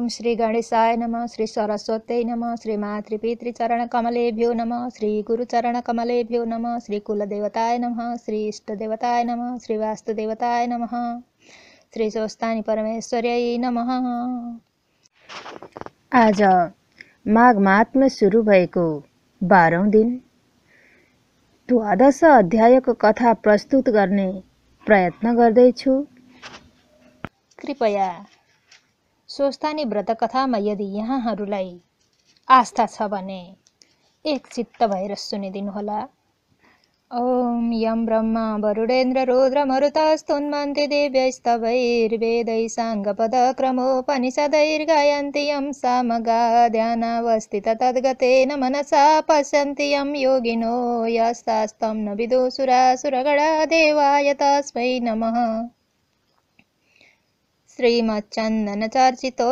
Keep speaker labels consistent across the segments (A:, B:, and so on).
A: ओम श्री गणेशाय नम श्री सरस्वत्यै नम श्री मातृपितृचरण कमलेभ्यो नम श्री गुरुचरण कमलेभ्यो नम श्री कुलदेवताय नम श्री इष्टदेवताय नम श्री वास्तुदेवताय नम श्री स्वस्तानी परमेश्वर्य नम आज माघमातमा सुरु भएको बाह्रौँ दिन द्वादश अध्यायको कथा प्रस्तुत गर्ने प्रयत्न गर्दैछु कृपया स्वस्थानी व्रतकथामा यदि यहाँहरूलाई आस्था छ भने एक चित्त भएर सुनिदिनुहोला ओम यम ब्रह्मा वरुडेन्द्र रुद्रमरुतस्तुन्वन्ति दिव्यैस्तवैर्वेदै साङ्गपदक्रमोपनिषदैर्गायन्ति यं सामगा ध्यानावस्थित तद्गतेन मनसा पश्यन्ति यं योगिनो यस्तास्तं न विदुसुरासुरगणा देवाय तस्मै नमः श्रीमच्चन्दनचर्चितो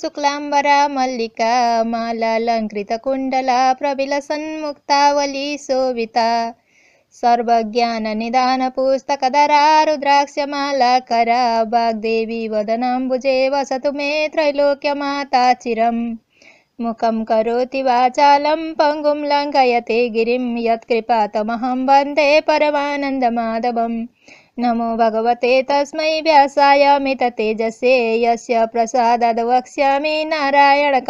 A: शुक्लाम्बरा मल्लिका मालालङ्कृतकुण्डला प्रबिलसन्मुक्तावली शोभिता सर्वज्ञाननिदानपुस्तकधरा रुद्राक्षमालाकरा वाग्देवी वदनाम्बुजे वसतु मे चिरम् मुखं करोति वाचालं पङ्गुं लङ्कयति गिरिं यत्कृपातमहं वन्दे परमानन्दमाधवम् नमो भगवते तस्मै व्यासायमित तेजसे यस्य प्रसादद वक्ष्यामि नारायण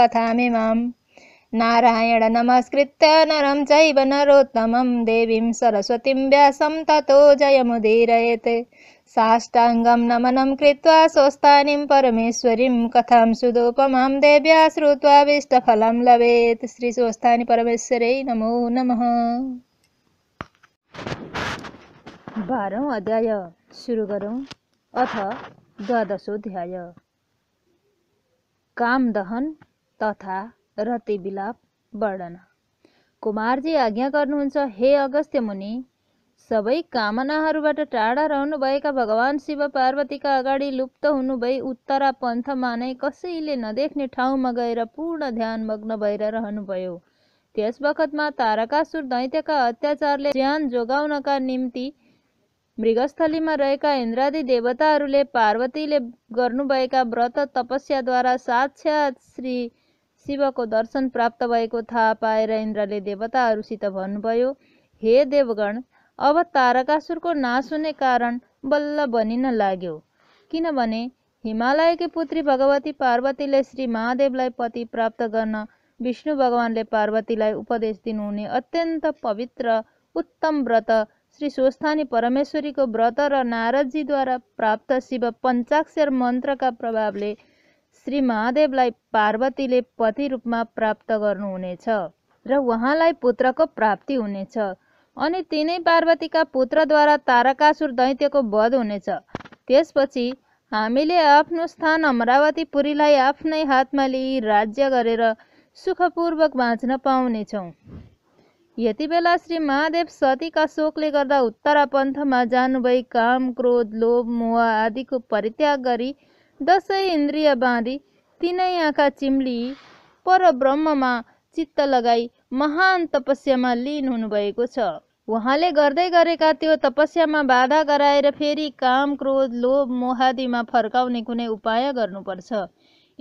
A: नारायण नमस्कृत्य नरं चैव नरोत्तमं देवीं सरस्वतीं व्यासं ततो जयमुदीरयेत् साष्टाङ्गं नमनं कृत्वा स्वस्थानीं परमेश्वरीं कथां सुदोपमां देव्या श्रुत्वा विष्टफलं लभेत् श्रीस्वस्थानि परमेश्वरै नमो नमः बारौँ अध्याय सुरु गरौँ अथ द्वादशोध्याय कामदहन तथा रतिविलाप वर्णन कुमारजी आज्ञा गर्नुहुन्छ हे अगस्त्य मुनि सबै कामनाहरूबाट टाढा रहनुभएका भगवान् शिव पार्वतीका अगाडि लुप्त हुनुभई उत्तरा पन्थमा नै कसैले नदेख्ने ठाउँमा गएर पूर्ण ध्यान मग्न भएर रहनुभयो त्यस बखतमा तारकासुर दैत्यका अत्याचारले ज्यान जोगाउनका निम्ति मृगस्थलीमा रहेका इन्द्रादि देवताहरूले पार्वतीले गर्नुभएका व्रत तपस्याद्वारा साक्षात् श्री शिवको दर्शन प्राप्त भएको थाहा पाएर इन्द्रले देवताहरूसित भन्नुभयो हे देवगण अब तारकासुरको नाश हुने कारण बल्ल बनिन लाग्यो किनभने हिमालयकी पुत्री भगवती पार्वतीले श्री महादेवलाई पति प्राप्त गर्न विष्णु भगवानले पार्वतीलाई उपदेश दिनुहुने अत्यन्त पवित्र उत्तम व्रत श्री स्वस्थानी परमेश्वरीको व्रत र नारदजीद्वारा प्राप्त शिव पञ्चाक्षर मन्त्रका प्रभावले श्री महादेवलाई पार्वतीले पति रूपमा प्राप्त गर्नुहुनेछ र उहाँलाई पुत्रको प्राप्ति हुनेछ अनि तिनै पार्वतीका पुत्रद्वारा तारकासुर दैत्यको वध हुनेछ त्यसपछि हामीले आफ्नो स्थान अमरावती पुरीलाई आफ्नै हातमा लिई राज्य गरेर सुखपूर्वक बाँच्न पाउनेछौँ यति बेला श्री महादेव सतीका शोकले गर्दा उत्तरा पन्थमा जानुभई काम क्रोध लोभ मोह आदिको परित्याग गरी दसैँ इन्द्रिय बाँधी तिनै आँखा चिम्ली परब्रह्ममा चित्त लगाई महान तपस्यामा लिन हुनुभएको छ उहाँले गर्दै गरेका त्यो तपस्यामा बाधा गराएर फेरि काम क्रोध लोभ मोहादीमा फर्काउने कुनै उपाय गर्नुपर्छ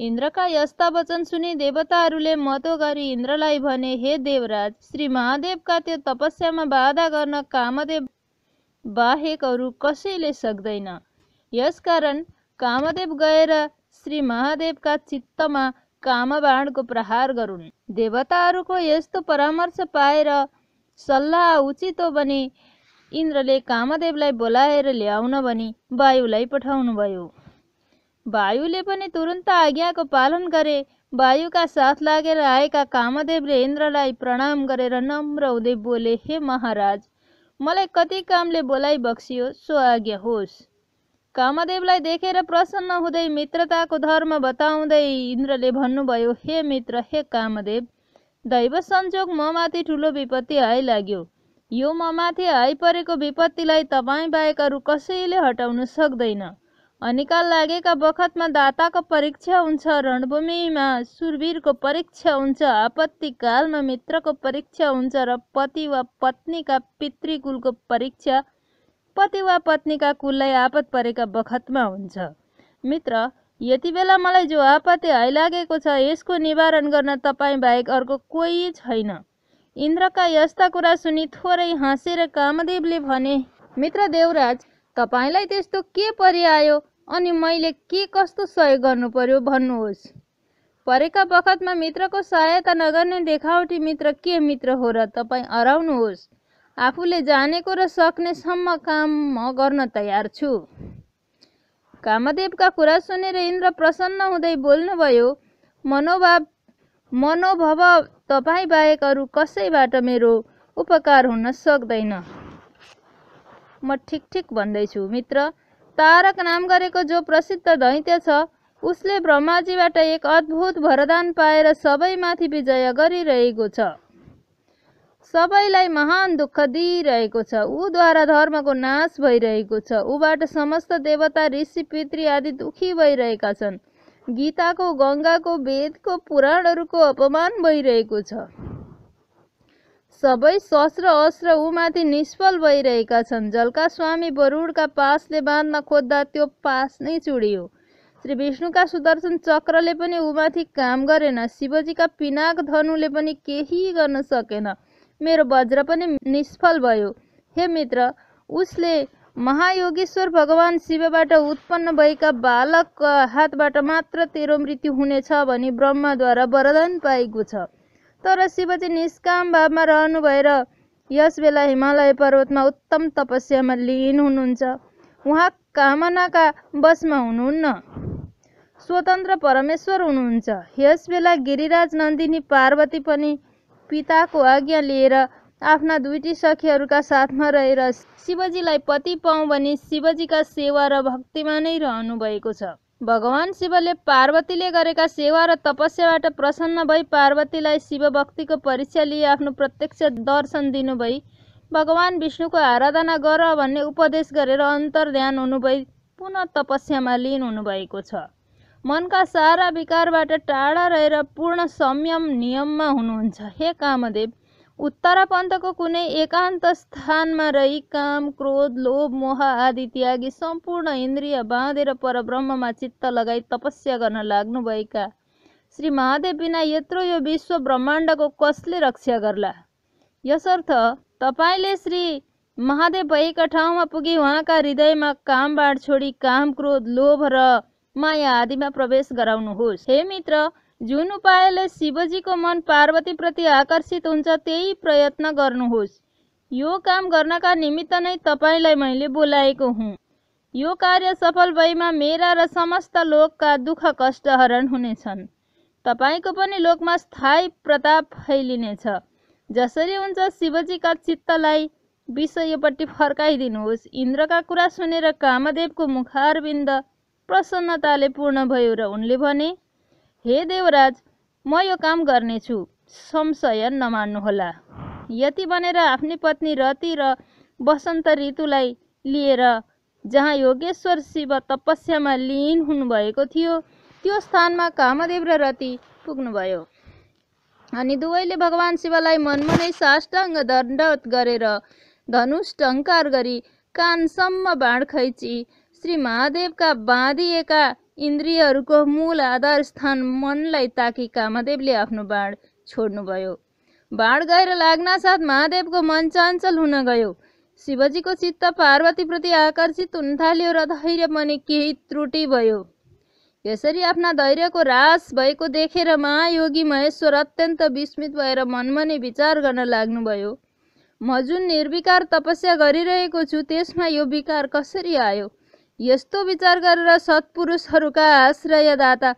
A: इन्द्रका यस्ता वचन सुनि देवताहरूले मतो गरी इन्द्रलाई भने हे देवराज श्री महादेवका त्यो तपस्यामा बाधा गर्न कामदेव बाहेक अरू कसैले सक्दैन यसकारण कामदेव गएर श्री महादेवका चित्तमा कामबाणको प्रहार गरून् देवताहरूको यस्तो परामर्श पाएर सल्लाह उचित हो भने इन्द्रले कामदेवलाई बोलाएर ल्याउन भनी वायुलाई पठाउनुभयो वायुले पनि तुरुन्त आज्ञाको पालन गरे वायुका साथ लागेर आएका कामदेवले इन्द्रलाई प्रणाम गरेर नम्र हुँदै बोले हे महाराज मलाई कति कामले बोलाइ बक्सियो सो आज्ञा होस् कामदेवलाई देखेर प्रसन्न हुँदै मित्रताको धर्म बताउँदै इन्द्रले भन्नुभयो हे मित्र हे कामदेव दैव संजोग ममाथि ठुलो विपत्ति आइलाग्यो यो ममाथि आइपरेको विपत्तिलाई तपाईँ बाहेक अरू कसैले हटाउन सक्दैन अनिकाल लागेका बखतमा दाताको परीक्षा हुन्छ रणभूमिमा सुरवीरको परीक्षा हुन्छ आपत्तिकालमा मित्रको परीक्षा हुन्छ र पति वा पत्नीका पितृकुलको परीक्षा पति वा पत्नीका कुललाई आपत परेका बखतमा हुन्छ मित्र यति बेला मलाई जो आपत्ति आइलागेको छ यसको निवारण गर्न तपाईँ बाहेक अर्को कोही छैन इन्द्रका यस्ता कुरा सुनि थोरै हाँसेर कामदेवले भने मित्र देवराज तपाईँलाई त्यस्तो के परिआयो अनि मैले के कस्तो सहयोग गर्नु पर्यो भन्नुहोस् परेका बखतमा मित्रको सहायता नगर्ने देखावटी मित्र के मित्र हो र तपाईँ हराउनुहोस् आफूले जानेको र सक्नेसम्म काम म गर्न तयार छु कामदेवका कुरा सुनेर इन्द्र प्रसन्न हुँदै बोल्नुभयो मनोभाव मनोभव तपाईँ बाहेक अरू कसैबाट मेरो उपकार हुन सक्दैन म ठिक ठिक भन्दैछु मित्र तारक नाम गरेको जो प्रसिद्ध दैत्य छ उसले ब्रह्माजीबाट एक अद्भुत वरदान पाएर सबैमाथि विजय गरिरहेको छ सबैलाई महान दुःख दिइरहेको छ ऊद्वारा धर्मको नाश भइरहेको छ ऊबाट समस्त देवता ऋषि पितृ आदि दुखी भइरहेका छन् गीताको गङ्गाको वेदको पुराणहरूको अपमान भइरहेको छ सबै शस्त्र अस्त्र ऊमाथि निष्फल भइरहेका छन् जलका स्वामी बरुडका पासले बाँध्न खोज्दा त्यो पास नै चुडियो श्री विष्णुका सुदर्शन चक्रले पनि ऊमाथि काम गरेन शिवजीका पिनाक धनुले पनि केही गर्न सकेन मेरो वज्र पनि निष्फल भयो हे मित्र उसले महायोगेश्वर भगवान शिवबाट उत्पन्न भएका बालक हातबाट मात्र तेरो मृत्यु हुनेछ भनी ब्रह्माद्वारा वरदान पाएको छ तर शिव चाहिँ निष्काम भावमा रहनु भएर यस बेला हिमालय पर्वतमा उत्तम तपस्यामा लिन हुनुहुन्छ उहाँ कामनाका वशमा हुनुहुन्न स्वतन्त्र परमेश्वर हुनुहुन्छ यस बेला गिरिराज नन्दिनी पार्वती पनि पिताको आज्ञा लिएर आफ्ना दुईटी सखीहरूका साथमा रहेर शिवजीलाई पति पाउँ भने शिवजीका सेवा र भक्तिमा नै रहनु भएको छ भगवान शिवले पार्वतीले गरेका सेवा र तपस्याबाट प्रसन्न भई पार्वतीलाई शिव भक्तिको परीक्षा लिए आफ्नो प्रत्यक्ष दर्शन दिनुभई भगवान विष्णुको आराधना गर भन्ने उपदेश गरेर अन्तर ध्यान हुनुभई पुनः तपस्यामा लिन हुनुभएको छ मनका सारा विकारबाट टाढा रहेर पूर्ण संयम नियममा हुनुहुन्छ हे कामदेव उत्तरापन्तको कुनै एकान्त स्थानमा रही काम क्रोध लोभ मोह आदि त्यागी सम्पूर्ण इन्द्रिय बाँधेर परब्रह्ममा चित्त लगाई तपस्या गर्न लाग्नुभएका श्री महादेव बिना यत्रो यो विश्व ब्रह्माण्डको कसले रक्षा गर्ला यसर्थ तपाईँले श्री महादेव भएका ठाउँमा पुगी उहाँका हृदयमा काम बाँड छोडी काम क्रोध लोभ र माया आदिमा प्रवेश गराउनुहोस् हे मित्र जुन उपायले शिवजीको मन पार्वतीप्रति आकर्षित हुन्छ त्यही प्रयत्न गर्नुहोस् यो काम गर्नका निमित्त नै तपाईँलाई मैले बोलाएको हुँ यो कार्य सफल भएमा मेरा र समस्त लोकका दुःख कष्ट हरण हुनेछन् तपाईँको पनि लोकमा स्थायी प्रताप फैलिनेछ जसरी हुन्छ शिवजीका चित्तलाई विषयपट्टि फर्काइदिनुहोस् इन्द्रका कुरा सुनेर कामदेवको मुखारविन्द प्रसन्नताले पूर्ण भयो र उनले भने हे देवराज म यो काम गर्नेछु संशय नमान्नुहोला यति भनेर आफ्नै पत्नी रति र बसन्त ऋतुलाई लिएर जहाँ योगेश्वर शिव तपस्यामा लिन हुनुभएको थियो त्यो स्थानमा कामदेव र रति पुग्नुभयो अनि दुवैले भगवान् शिवलाई मनमनै साष्टाङ्ग दण्डवत गरेर धनुष टङ्कार गरी कानसम्म बाँड खैची श्री महादेवका बाँधिएका इन्द्रियहरूको मूल आधार स्थान मनलाई ताकी कामदेवले आफ्नो बाँड छोड्नुभयो बाँड गएर लाग्नासाथ महादेवको मन चञ्चल हुन गयो शिवजीको चित्त पार्वतीप्रति आकर्षित हुन थाल्यो र धैर्य पनि केही त्रुटि भयो यसरी आफ्ना धैर्यको रास भएको देखेर महायोगी महेश्वर अत्यन्त विस्मित भएर मनमनी विचार गर्न लाग्नुभयो म जुन निर्विकार तपस्या गरिरहेको छु त्यसमा यो विकार कसरी आयो यस्तो विचार गरेर सत्पुरुषहरूका आश्रयदाता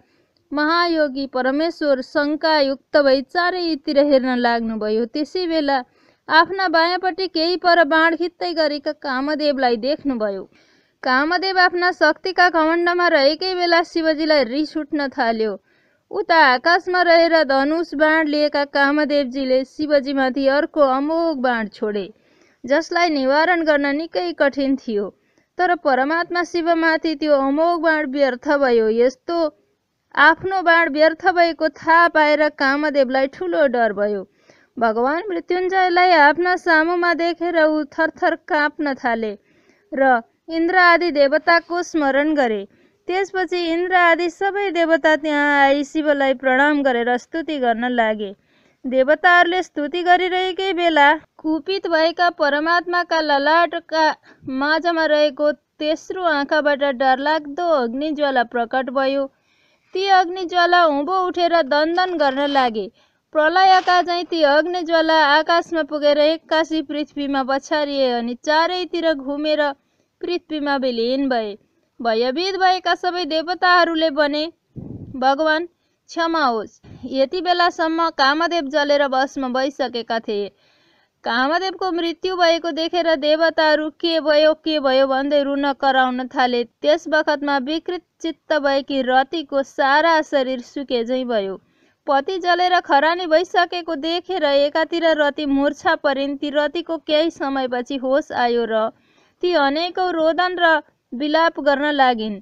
A: महायोगी परमेश्वर शङ्कायुक्त भई चारैतिर हेर्न लाग्नुभयो त्यसै बेला आफ्ना बायाँपट्टि केही पर बाँड खिच्दै गरेका कामदेवलाई देख्नुभयो कामदेव आफ्ना शक्तिका घमण्डमा रहेकै बेला शिवजीलाई रिस उठ्न थाल्यो उता आकाशमा रहेर धनुष बाँड लिएका कामदेवजीले शिवजीमाथि अर्को अमोघ बाँड छोडे जसलाई निवारण गर्न निकै कठिन थियो तर परमात्मा शिवमाथि त्यो अमोघ बाण व्यर्थ भयो यस्तो आफ्नो बाण व्यर्थ भएको थाहा पाएर कामदेवलाई ठुलो डर भयो भगवान् मृत्युञ्जयलाई आफ्ना सामुमा देखेर ऊ थरथर काँप्न थाले र इन्द्र आदि देवताको स्मरण गरे त्यसपछि इन्द्र आदि सबै देवता त्यहाँ आई शिवलाई प्रणाम गरेर स्तुति गर्न लागे देवताहरूले स्तुति गरिरहेकै बेला कुपित भएका परमात्माका ललाटका माझमा रहेको तेस्रो आँखाबाट डरलाग्दो अग्निज्वाला प्रकट भयो ती अग्निज्वाला हुँबो उठेर दन्दन गर्न लागे प्रलयका चाहिँ ती अग्निज्वाला आकाशमा पुगेर एक्कासी पृथ्वीमा पछारिए अनि चारैतिर घुमेर पृथ्वीमा विलिन भए भयभीत भएका सबै देवताहरूले भने भगवान् क्षमा होस् यति बेलासम्म कामदेव जलेर बसमा भइसकेका थिए कामदेवको मृत्यु भएको देखेर देवताहरू के भयो के भयो भन्दै रुन कराउन थाले त्यस बखतमा विकृत चित्त भएकी रतिको सारा शरीर सुकेजै भयो पति जलेर खरानी भइसकेको देखेर एकातिर रति मुर्छा परिन् ती रतिको केही समयपछि होस आयो र ती अनेकौँ रोदन र विलाप गर्न लागिन्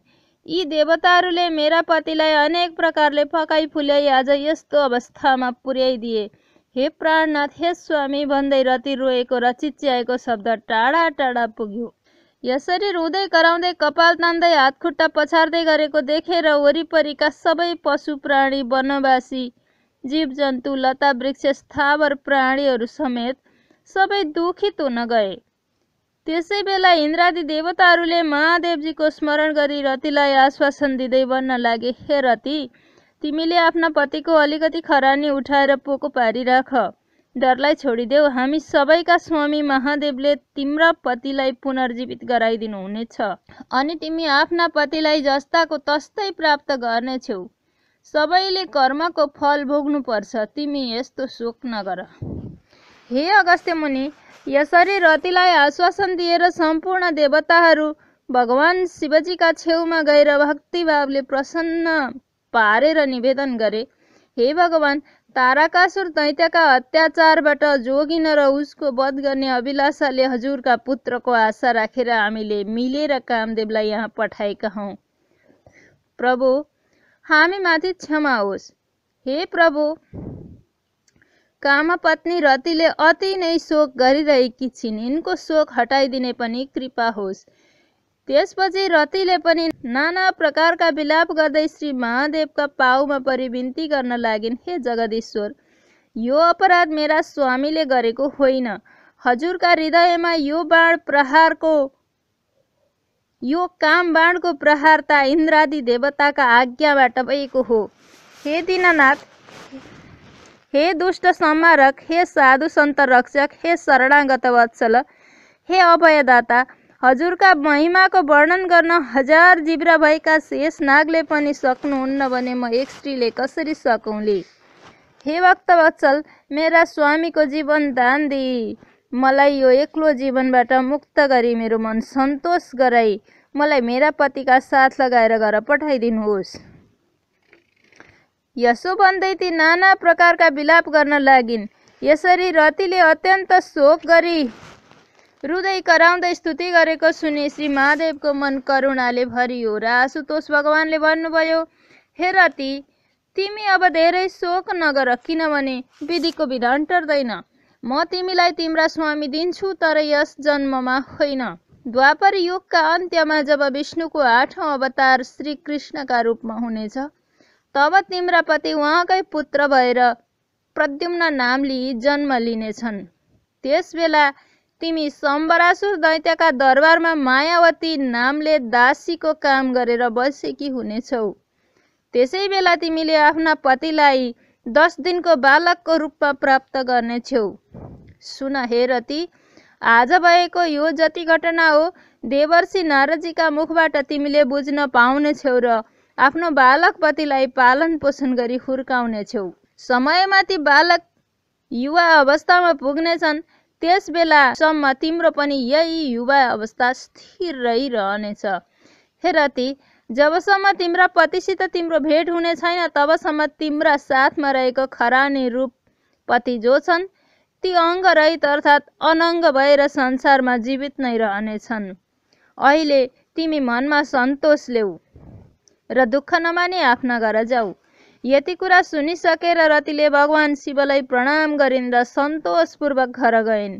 A: यी देवताहरूले मेरा पतिलाई अनेक प्रकारले फकाई फुल्याई आज यस्तो अवस्थामा पुर्याइदिए हे प्राणनाथ हे स्वामी भन्दै रति रोएको र चिच्याएको शब्द टाढा टाढा पुग्यो यसरी रुँदै कराउँदै कपाल तान्दै हात खुट्टा पछार्दै गरेको देखेर वरिपरिका सबै पशु प्राणी वनवासी जीव जन्तु लता वृक्ष स्थावर प्राणीहरू समेत सबै दुखित हुन गए त्यसै बेला इन्द्रादी देवताहरूले महादेवजीको स्मरण गरी रतिलाई आश्वासन दिँदै बन्न लागे हे रति तिमीले आफ्ना पतिको अलिकति खरानी उठाएर पोको पारिराख डरलाई छोडिदेऊ हामी सबैका स्वामी महादेवले तिम्रा पतिलाई पुनर्जीवित गराइदिनु हुनेछ अनि तिमी आफ्ना पतिलाई जस्ताको तस्तै प्राप्त गर्नेछौ सबैले कर्मको फल भोग्नुपर्छ तिमी यस्तो शोक नगर हे अगस्त्य मुनि यसरी रतिलाई आश्वासन दिएर सम्पूर्ण देवताहरू भगवान शिवजीका छेउमा गएर भक्तिभावले प्रसन्न पारेर निवेदन गरे हे भगवान ताराकासुर दैत्यका अत्याचारबाट जोगिन र उसको वध गर्ने अभिलाषाले हजुरका पुत्रको आशा राखेर हामीले मिलेर कामदेवलाई यहाँ पठाएका हौँ प्रभु हामीमाथि क्षमा होस् हे प्रभु कामपत्नी रतिले अति नै शोक गरिरहेकी छिन् यिनको शोक हटाइदिने पनि कृपा होस् त्यसपछि रतिले पनि नाना प्रकारका विलाप गर्दै श्री महादेवका पाउमा परि बिन्ती गर्न लागिन् हे जगदीश्वर यो अपराध मेरा स्वामीले गरेको होइन हजुरका हृदयमा यो बाण प्रहारको यो काम बाणको प्रहार त इन्द्रादि देवताका आज्ञाबाट भएको हो हे दिननाथ हे दुष्ट संहारक हे साधु सन्त रक्षक हे शरणागत वत्सल हे अभयदाता हजुरका महिमाको वर्णन गर्न हजार जिब्रा भएका शेष नागले पनि सक्नुहुन्न भने म एक स्त्रीले कसरी सकौँले हे वत्सल मेरा स्वामीको जीवन दान दिई मलाई यो एक्लो जीवनबाट मुक्त गरी मेरो मन सन्तोष गराई मलाई मेरा पतिका साथ लगाएर घर पठाइदिनुहोस् यसो भन्दै ती नाना प्रकारका विलाप गर्न लागिन् यसरी रतिले अत्यन्त शोक गरी रुदै कराउँदै स्तुति गरेको सुने श्री महादेवको मन करुणाले भरियो र आशुतोष भगवान्ले भन्नुभयो हे रति तिमी अब धेरै शोक नगर किनभने विधिको विधान टर्दैन म तिमीलाई तिम्रा स्वामी दिन्छु तर यस जन्ममा होइन द्वापर युगका अन्त्यमा जब विष्णुको आठौँ अवतार श्रीकृष्णका रूपमा हुनेछ तब तिम्रा पति उहाँकै पुत्र भएर प्रद्युम्न नाम लिई जन्म लिनेछन् त्यसबेला तिमी सम्बरासुर दैत्यका दरबारमा मायावती नामले दासीको काम गरेर बसेकी हुनेछौ त्यसै बेला तिमीले आफ्ना पतिलाई दस दिनको बालकको रूपमा प्राप्त गर्नेछौ सुन हे रती आज भएको यो जति घटना हो देवर्षि नारजीका मुखबाट तिमीले बुझ्न पाउनेछौ र आफ्नो बालकपतिलाई पालन पोषण गरी हुर्काउने हुर्काउनेछौ ती बालक युवा अवस्थामा पुग्नेछन् त्यस बेलासम्म तिम्रो पनि यही युवा अवस्था स्थिर रहिरहनेछ हे ती जबसम्म तिम्रा पतिसित तिम्रो भेट हुने छैन तबसम्म तिम्रा साथमा रहेको खरानी रूप पति जो छन् ती अङ्ग रहित अर्थात् अनङ्ग भएर संसारमा जीवित नै रहनेछन् अहिले तिमी मनमा सन्तोष ल्याऊ र दुःख नमानी आफ्ना घर जाऊ यति कुरा सुनिसकेर रतिले भगवान शिवलाई प्रणाम गरिन् र सन्तोषपूर्वक घर गइन्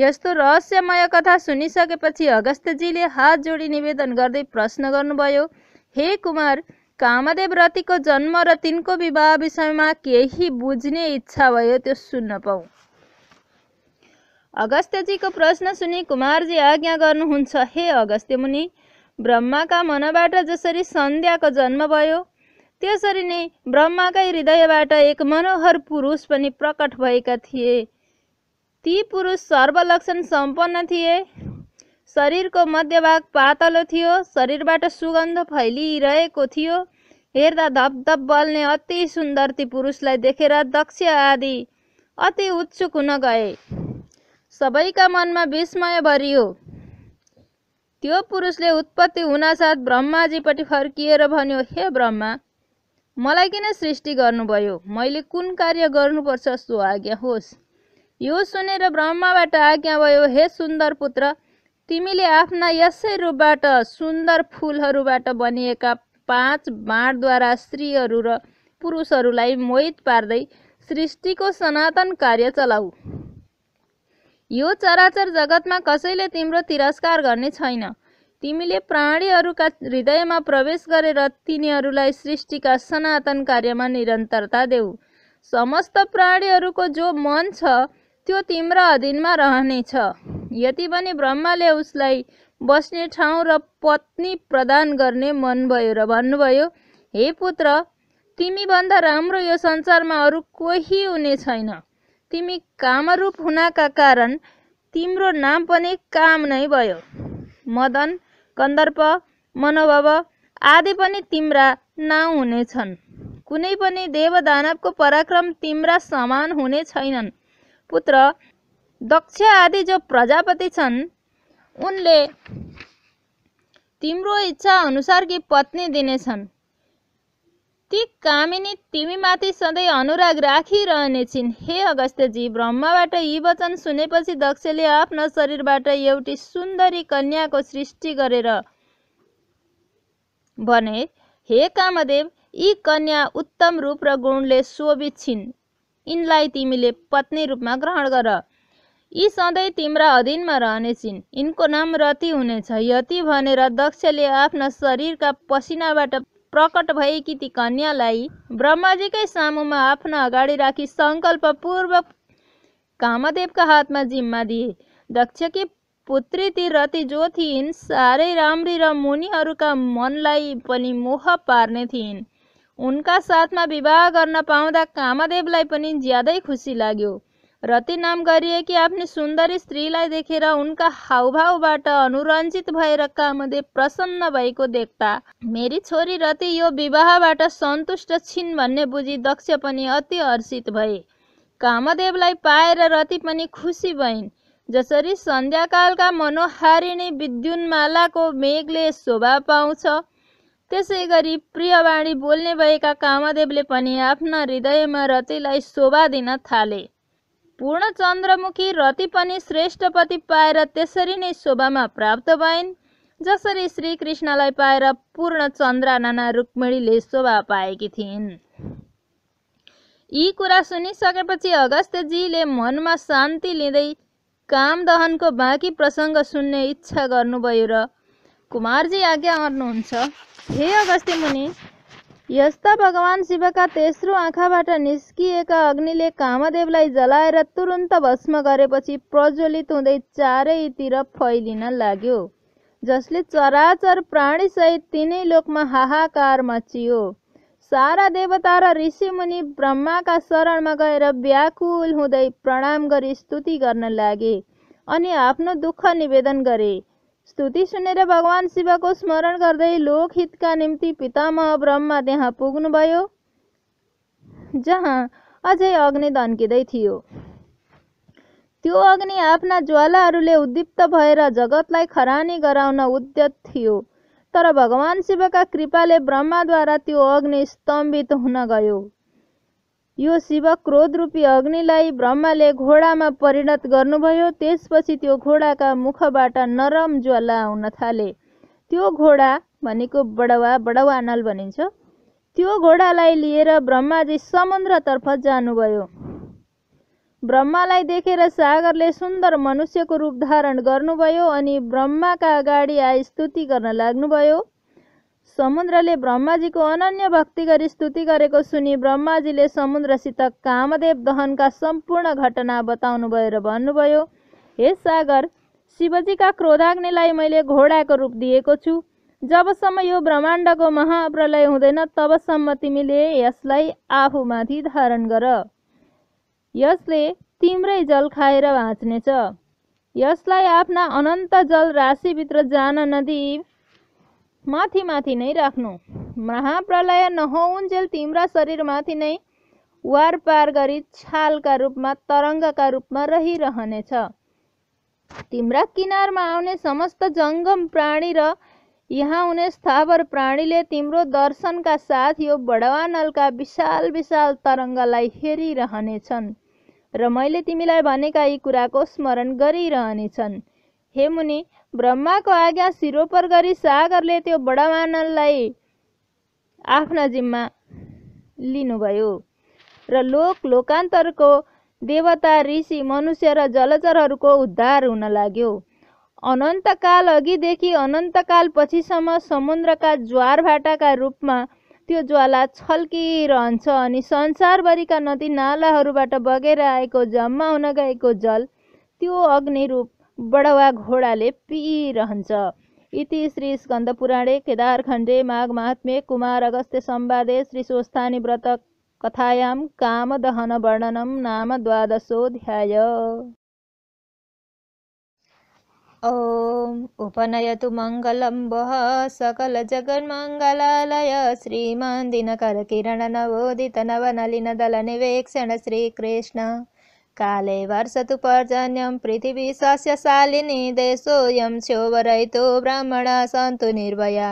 A: यस्तो रहस्यमय कथा सुनिसकेपछि अगस्त्यजीले हात जोडी निवेदन गर्दै प्रश्न गर्नुभयो हे कुमार कामदेव रतिको जन्म र तिनको विवाह विषयमा केही बुझ्ने इच्छा भयो त्यो सुन्न पाऊ अगस्त्यजीको प्रश्न सुनि कुमारजी आज्ञा गर्नुहुन्छ हे अगस्त्य मुनि ब्रह्माका मनबाट जसरी सन्ध्याको जन्म भयो त्यसरी नै ब्रह्माकै हृदयबाट एक मनोहर पुरुष पनि प्रकट भएका थिए ती पुरुष सर्वलक्षण सम्पन्न थिए शरीरको मध्यभाग पातलो थियो शरीरबाट सुगन्ध फैलिरहेको थियो हेर्दा धपधप बल्ने अति सुन्दर ती पुरुषलाई देखेर दक्ष आदि अति उत्सुक हुन गए सबैका मनमा विस्मय भरियो त्यो पुरुषले उत्पत्ति हुनासाथ ब्रह्माजीपट्टि फर्किएर भन्यो हे ब्रह्मा मलाई किन सृष्टि गर्नुभयो मैले कुन कार्य गर्नुपर्छ सो आज्ञा होस् यो सुनेर ब्रह्माबाट आज्ञा भयो हे सुन्दर पुत्र तिमीले आफ्ना यसै रूपबाट सुन्दर फुलहरूबाट बनिएका पाँच बाँडद्वारा स्त्रीहरू र पुरुषहरूलाई मोहित पार्दै सृष्टिको सनातन कार्य चलाऊ यो चराचर जगतमा कसैले तिम्रो तिरस्कार गर्ने छैन तिमीले प्राणीहरूका हृदयमा प्रवेश गरेर तिनीहरूलाई सृष्टिका सनातन कार्यमा निरन्तरता देऊ समस्त प्राणीहरूको जो मन छ त्यो तिम्रो अधीनमा रहनेछ यति पनि ब्रह्माले उसलाई बस्ने ठाउँ र पत्नी प्रदान गर्ने मन भयो र भन्नुभयो हे पुत्र तिमीभन्दा राम्रो यो संसारमा अरू कोही हुने छैन तिमी कामरूप हुनाका कारण तिम्रो नाम पनि काम नै भयो मदन कन्दर्प मनोभव आदि पनि तिम्रा नाउँ हुनेछन् कुनै पनि देवदानवको पराक्रम तिम्रा समान हुने छैनन् पुत्र दक्ष आदि जो प्रजापति छन् उनले तिम्रो इच्छा कि पत्नी दिनेछन् ती कामिनी तिमीमाथि सधैँ अनुराग राखिरहने छिन् हे अगस्त्यजी ब्रह्मबाट यी वचन सुनेपछि दक्षले आफ्नो शरीरबाट एउटी सुन्दरी कन्याको सृष्टि गरेर भने हे कामदेव यी कन्या उत्तम रूप र गुणले शोभित छिन् यिनलाई तिमीले पत्नी रूपमा ग्रहण गर यी सधैँ तिम्रा अधीनमा रहनेछिन् यिनको नाम रति हुनेछ यति भनेर दक्षले आफ्ना शरीरका पसिनाबाट प्रकट भएकी ती कन्यालाई ब्रह्माजीकै सामुमा आफ्नो अगाडि राखी सङ्कल्पपूर्वक कामदेवका हातमा जिम्मा दिए दक्षकी पुत्री ती रति जो थिइन् साह्रै राम्री र मुनिहरूका मनलाई पनि मोह पार्ने थिइन् उनका साथमा विवाह गर्न पाउँदा कामदेवलाई पनि ज्यादै खुसी लाग्यो रति नाम गरिएकी आफ्नो सुन्दरी स्त्रीलाई देखेर उनका हाउभावबाट अनुरञ्जित भएर कामदेव प्रसन्न भएको देख्दा मेरी छोरी रति यो विवाहबाट सन्तुष्ट छिन् भन्ने बुझी दक्ष पनि अति हर्षित भए कामदेवलाई पाएर रति पनि खुसी भइन् जसरी सन्ध्याकालका मनोहारिणी विद्युन्मालाको मेघले शोभा पाउँछ त्यसै गरी प्रियवाणी बोल्ने भएका कामदेवले पनि आफ्ना हृदयमा रतिलाई शोभा दिन थाले पूर्ण चन्द्रमुखी रति पनि श्रेष्ठ पति पाएर त्यसरी नै शोभामा प्राप्त भइन् जसरी श्रीकृष्णलाई पाएर पूर्ण चन्द्र नाना रुक्मिणीले शोभा पाएकी थिइन् यी कुरा सुनिसकेपछि अगस्त्यजीले मनमा शान्ति लिँदै काम दहनको बाँकी प्रसङ्ग सुन्ने इच्छा गर्नुभयो र कुमारजी आज्ञा गर्नुहुन्छ हे अगस्त्य मुनि यस्ता भगवान शिवका तेस्रो आँखाबाट निस्किएका अग्निले कामदेवलाई जलाएर तुरुन्त भस्म गरेपछि प्रज्वलित हुँदै चारैतिर फैलिन लाग्यो जसले चराचर प्राणीसहित तिनै लोकमा हाहाकार मचियो सारा देवता र ऋषिमुनि ब्रह्माका शरणमा गएर व्याकुल हुँदै प्रणाम गरी स्तुति गर्न लागे अनि आफ्नो दुःख निवेदन गरे स्तुति सुनेर भगवान शिवको स्मरण गर्दै लोकहितका निम्ति पितामह ब्रह्मा त्यहाँ पुग्नुभयो जहाँ अझै अग्नि धन्किँदै थियो त्यो अग्नि आफ्ना ज्वालाहरूले उद्दीप्त भएर जगतलाई खरानी गराउन उद्यत थियो तर भगवान शिवका कृपाले ब्रह्माद्वारा त्यो अग्नि स्तम्भित हुन गयो यो शिव रूपी अग्निलाई ब्रह्माले घोडामा परिणत गर्नुभयो त्यसपछि त्यो घोडाका मुखबाट नरम ज्वाला आउन थाले त्यो घोडा भनेको बडवा नल भनिन्छ त्यो घोडालाई लिएर ब्रह्माजी समुद्रतर्फ जानुभयो ब्रह्मालाई देखेर सागरले सुन्दर मनुष्यको रूप धारण गर्नुभयो अनि ब्रह्माका अगाडि आई स्तुति गर्न लाग्नुभयो समुद्रले ब्रह्माजीको अनन्य भक्ति गरी स्तुति गरेको सुनि ब्रह्माजीले समुद्रसित कामदेव दहनका सम्पूर्ण घटना भयो र भन्नुभयो हे सागर शिवजीका क्रोधाग्नेलाई मैले घोडाको रूप दिएको छु जबसम्म यो ब्रह्माण्डको महाप्रलय हुँदैन तबसम्म तिमीले यसलाई आफूमाथि धारण गर यसले तिम्रै जल खाएर बाँच्नेछ यसलाई आफ्ना अनन्त जल राशिभित्र जान नदी माथि माथि नै राख्नु महाप्रलय नहौन्जेल तिम्रा शरीरमाथि नै वार पार गरी छालका रूपमा तरङ्गका रूपमा रहिरहनेछ तिम्रा किनारमा आउने समस्त जङ्गम प्राणी र यहाँ हुने स्थावर प्राणीले तिम्रो दर्शनका साथ यो बडवानलका विशाल विशाल तरङ्गलाई हेरिरहनेछन् र मैले तिमीलाई भनेका यी कुराको स्मरण गरिरहनेछन् हे मुनि ब्रह्माको आज्ञा शिरोपर गरी सागरले त्यो बडावानलाई आफ्ना जिम्मा लिनुभयो र लोक लोकान्तरको देवता ऋषि मनुष्य र जलचरहरूको उद्धार हुन लाग्यो अनन्तकाल अघिदेखि अनन्तकाल पछिसम्म समुद्रका ज्वार भाटाका रूपमा त्यो ज्वाला छल्किरहन्छ अनि संसारभरिका नदी नालाहरूबाट बगेर आएको जम्मा हुन गएको जल त्यो अग्नि रूप बडवा घोडाले पिइरहन्छ इति श्री स्कन्दपुराणे केदारखण्डे महात्मे कुमार अगस्त्य सम्वादे श्री स्वस्थानी व्रत कथायां कामदहन वर्णनम नाम द्वादशोऽध्याय ॐ उपनयतु मङ्गलं वः सकलजगन्मङ्गलालय श्रीमान् दिनकरकिरणनवोदितनवनलिनदलनिवेक्षण श्रीकृष्ण काले वर्षतु पर्जन्यं सस्य शालिनी देशोऽयं स्योवरयितो ब्राह्मणा सन्तु निर्भया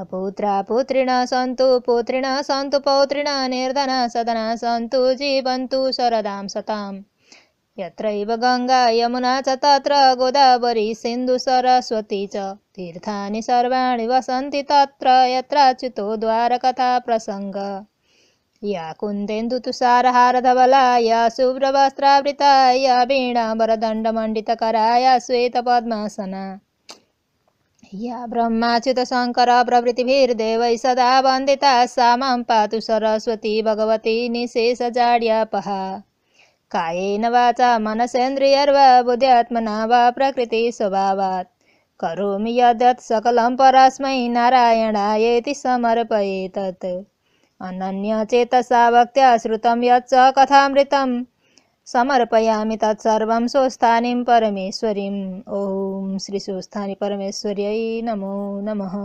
A: अपुत्रा पुत्रिण सन्तु पुत्रिण सन्तु पौत्रिण निर्धना सदना सन्तु जीवन्तु शरदां सताम् यत्रैव गङ्गा यमुना च तत्र गोदावरी सिन्धु सरस्वती च तीर्थानि सर्वाणि वसन्ति तत्र यत्राच्युतो द्वारकथा प्रसङ्ग या कुन्देन्दुतुसारहारधवलाया शुभ्रवस्त्रावृताया शुभ्रवस्त्रावृता या या श्वेतपद्मासना या ब्रह्माच्युतशङ्करप्रभृतिभिर्देवैः सदा वन्दिता सा मां पातु सरस्वती भगवती निशेषजाड्यापहा कायेन वाचा मनसेन्द्रियर्वा बुद्ध्यात्मना वा प्रकृतिस्वभावात् करोमि यद्यत् सकलं परास्मै नारायणायेति समर्पये अनन्यचेतसा भक्त्या श्रुतं यच्च कथामृतं समर्पयामि तत्सर्वं स्वस्थानीं परमेश्वरीम् ॐ श्री स्वस्थानी परमेश्वर्यै नमो नमः